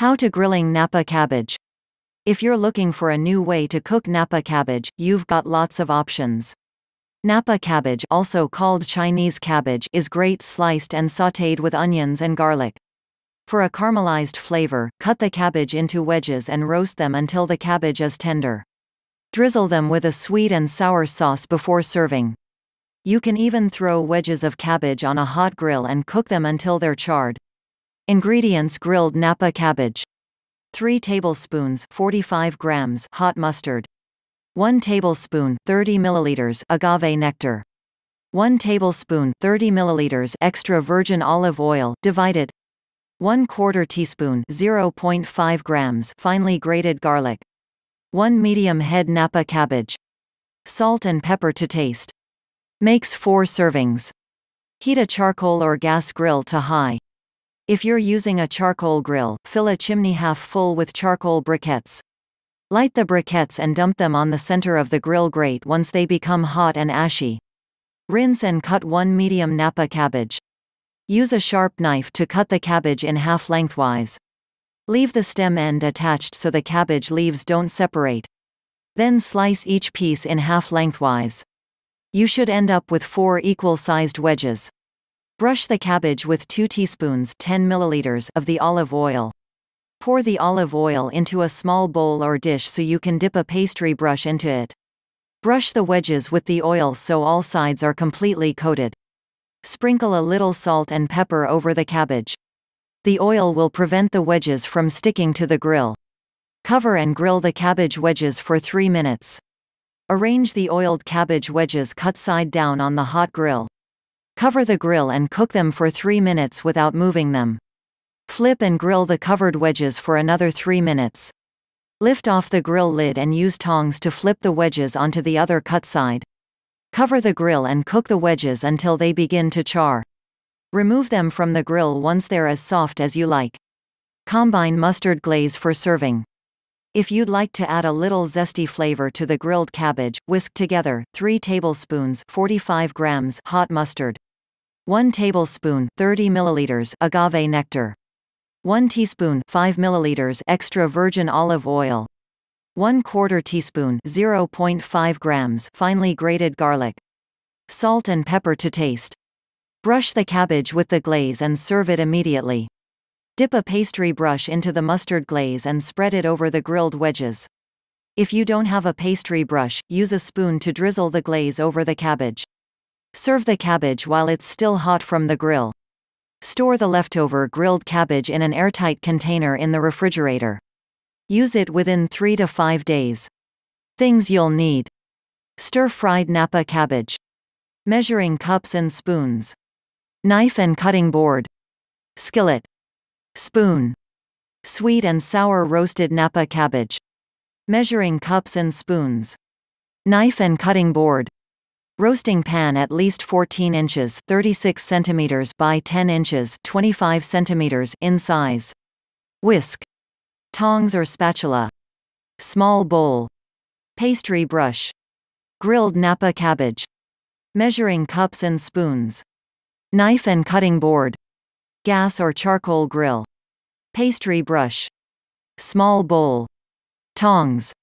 How to grilling Napa cabbage. If you're looking for a new way to cook Napa cabbage, you've got lots of options. Napa cabbage, also called Chinese cabbage, is great sliced and sautéed with onions and garlic. For a caramelized flavor, cut the cabbage into wedges and roast them until the cabbage is tender. Drizzle them with a sweet and sour sauce before serving. You can even throw wedges of cabbage on a hot grill and cook them until they're charred. Ingredients Grilled Napa cabbage. 3 tablespoons 45 grams hot mustard. 1 tablespoon 30 milliliters agave nectar. 1 tablespoon 30 milliliters extra virgin olive oil divided. 1 quarter teaspoon 0.5 grams finely grated garlic. 1 medium head Napa cabbage. Salt and pepper to taste. Makes 4 servings. Heat a charcoal or gas grill to high. If you're using a charcoal grill, fill a chimney half full with charcoal briquettes. Light the briquettes and dump them on the center of the grill grate once they become hot and ashy. Rinse and cut one medium napa cabbage. Use a sharp knife to cut the cabbage in half lengthwise. Leave the stem end attached so the cabbage leaves don't separate. Then slice each piece in half lengthwise. You should end up with four equal-sized wedges. Brush the cabbage with 2 teaspoons 10 milliliters of the olive oil. Pour the olive oil into a small bowl or dish so you can dip a pastry brush into it. Brush the wedges with the oil so all sides are completely coated. Sprinkle a little salt and pepper over the cabbage. The oil will prevent the wedges from sticking to the grill. Cover and grill the cabbage wedges for 3 minutes. Arrange the oiled cabbage wedges cut side down on the hot grill. Cover the grill and cook them for 3 minutes without moving them. Flip and grill the covered wedges for another 3 minutes. Lift off the grill lid and use tongs to flip the wedges onto the other cut side. Cover the grill and cook the wedges until they begin to char. Remove them from the grill once they're as soft as you like. Combine mustard glaze for serving. If you'd like to add a little zesty flavor to the grilled cabbage, whisk together 3 tablespoons 45 grams hot mustard. 1 tablespoon 30 milliliters agave nectar. 1 teaspoon 5 milliliters extra virgin olive oil. 1 quarter teaspoon 0.5 grams finely grated garlic. Salt and pepper to taste. Brush the cabbage with the glaze and serve it immediately. Dip a pastry brush into the mustard glaze and spread it over the grilled wedges. If you don't have a pastry brush, use a spoon to drizzle the glaze over the cabbage. Serve the cabbage while it's still hot from the grill. Store the leftover grilled cabbage in an airtight container in the refrigerator. Use it within 3 to 5 days. Things you'll need. Stir-fried Napa cabbage. Measuring cups and spoons. Knife and cutting board. Skillet. Spoon. Sweet and sour roasted Napa cabbage. Measuring cups and spoons. Knife and cutting board. Roasting pan at least 14 inches 36 centimeters by 10 inches 25 centimeters in size. Whisk. Tongs or spatula. Small bowl. Pastry brush. Grilled Napa cabbage. Measuring cups and spoons. Knife and cutting board. Gas or charcoal grill. Pastry brush. Small bowl. Tongs.